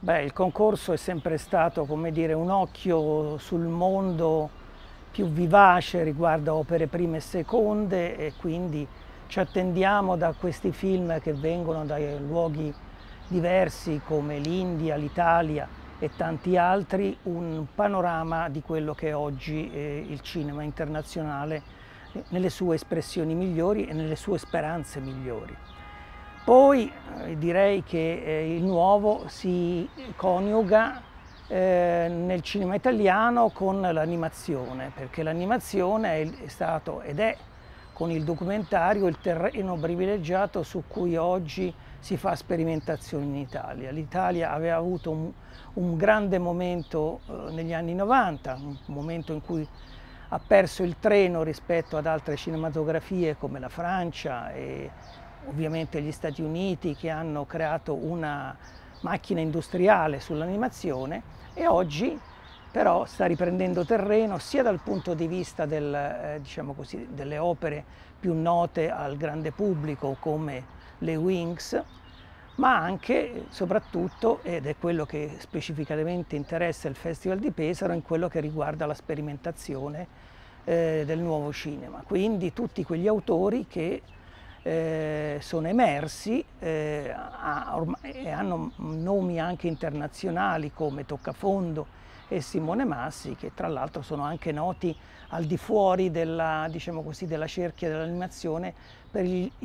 Beh, il concorso è sempre stato dire, un occhio sul mondo più vivace riguardo a opere prime e seconde e quindi ci attendiamo da questi film che vengono da luoghi diversi come l'India, l'Italia e tanti altri un panorama di quello che è oggi eh, il cinema internazionale nelle sue espressioni migliori e nelle sue speranze migliori. Poi eh, direi che eh, il nuovo si coniuga eh, nel cinema italiano con l'animazione, perché l'animazione è stato ed è con il documentario il terreno privilegiato su cui oggi si fa sperimentazione in Italia. L'Italia aveva avuto un, un grande momento eh, negli anni 90, un momento in cui ha perso il treno rispetto ad altre cinematografie come la Francia e, Ovviamente gli Stati Uniti che hanno creato una macchina industriale sull'animazione e oggi però sta riprendendo terreno sia dal punto di vista del, eh, diciamo così, delle opere più note al grande pubblico come le Wings, ma anche soprattutto, ed è quello che specificamente interessa il Festival di Pesaro, in quello che riguarda la sperimentazione eh, del nuovo cinema. Quindi tutti quegli autori che eh, sono emersi eh, e hanno nomi anche internazionali come Toccafondo e Simone Massi che tra l'altro sono anche noti al di fuori della, diciamo così, della cerchia dell'animazione per, per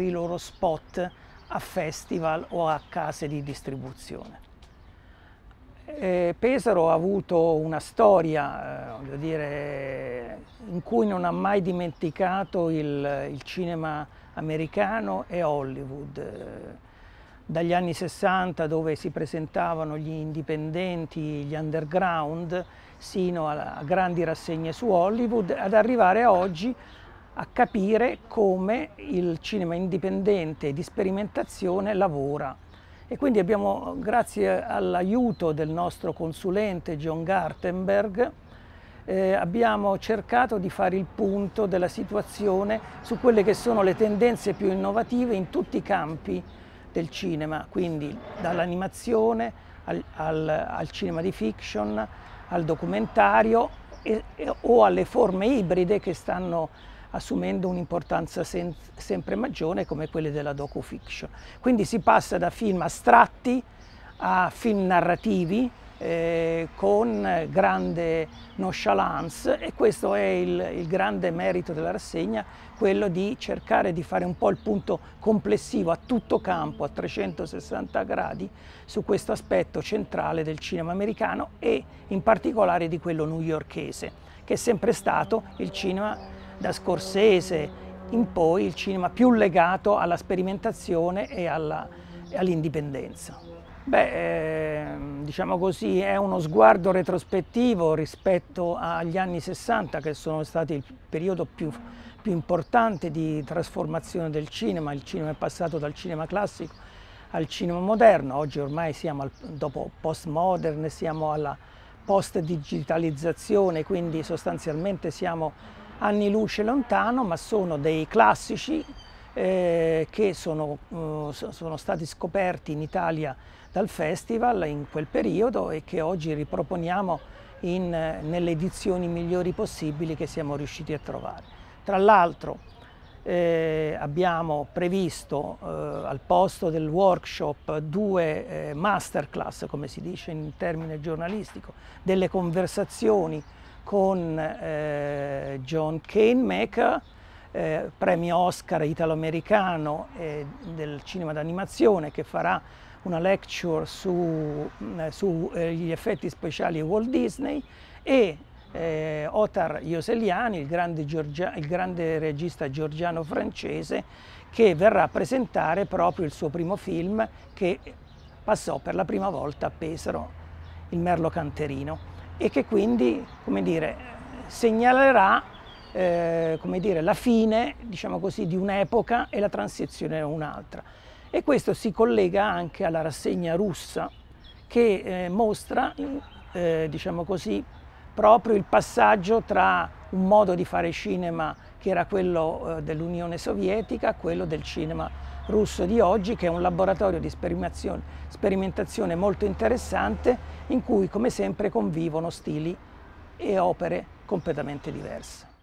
i loro spot a festival o a case di distribuzione. Eh, Pesaro ha avuto una storia eh, dire, in cui non ha mai dimenticato il, il cinema americano e Hollywood. Eh, dagli anni 60 dove si presentavano gli indipendenti, gli underground, sino a, a grandi rassegne su Hollywood, ad arrivare oggi a capire come il cinema indipendente di sperimentazione lavora. E quindi abbiamo, grazie all'aiuto del nostro consulente John Gartenberg, eh, abbiamo cercato di fare il punto della situazione su quelle che sono le tendenze più innovative in tutti i campi del cinema, quindi dall'animazione al, al, al, cinema di fiction, al documentario e, e, o alle forme ibride che stanno assumendo un'importanza sempre maggiore come quelle della docu-fiction. Quindi si passa da film astratti a film narrativi eh, con grande nonchalance e questo è il, il grande merito della rassegna, quello di cercare di fare un po' il punto complessivo a tutto campo, a 360 gradi, su questo aspetto centrale del cinema americano e in particolare di quello newyorchese, che è sempre stato il cinema da Scorsese in poi il cinema più legato alla sperimentazione e all'indipendenza. All Beh, ehm, diciamo così, è uno sguardo retrospettivo rispetto agli anni 60 che sono stati il periodo più, più importante di trasformazione del cinema, il cinema è passato dal cinema classico al cinema moderno, oggi ormai siamo al, dopo postmodern, siamo alla post-digitalizzazione, quindi sostanzialmente siamo anni luce lontano, ma sono dei classici eh, che sono, eh, sono, stati scoperti in Italia dal festival in quel periodo e che oggi riproponiamo in, nelle edizioni migliori possibili che siamo riusciti a trovare. Tra l'altro eh, abbiamo previsto eh, al posto del workshop due eh, masterclass, come si dice in termine giornalistico, delle conversazioni con eh, John Canemaker, eh, premio Oscar italo-americano eh, del cinema d'animazione che farà una lecture sugli su, mm, eh, eh, effetti speciali Walt Disney e eh, Otar Ioseliani, il grande, Giorgia, il grande regista giorgiano francese che verrà a presentare proprio il suo primo film che passò per la prima volta a Pesaro, il Merlo Canterino e che quindi dire, segnalerà eh, dire, la fine diciamo così, di un'epoca e la transizione a un'altra. E questo si collega anche alla rassegna russa che eh, mostra eh, diciamo così, proprio il passaggio tra un modo di fare cinema che era quello eh, dell'Unione Sovietica a quello del cinema russo di oggi che è un laboratorio di sperimentazione molto interessante in cui come sempre convivono stili e opere completamente diverse.